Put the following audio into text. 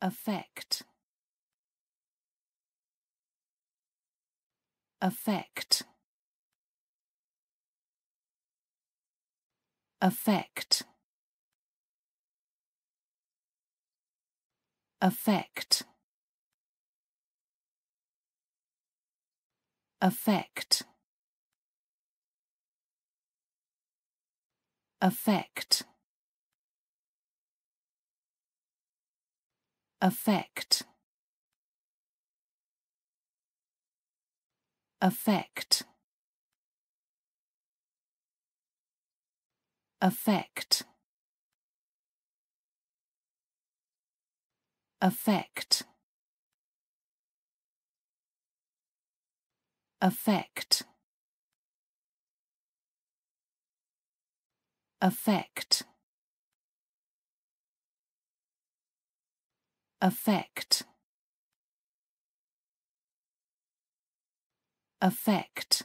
Affect. Affect. Affect. Affect. Affect. Effect. Effect. Effect. Effect. Effect. Effect. Effect. Effect. Effect.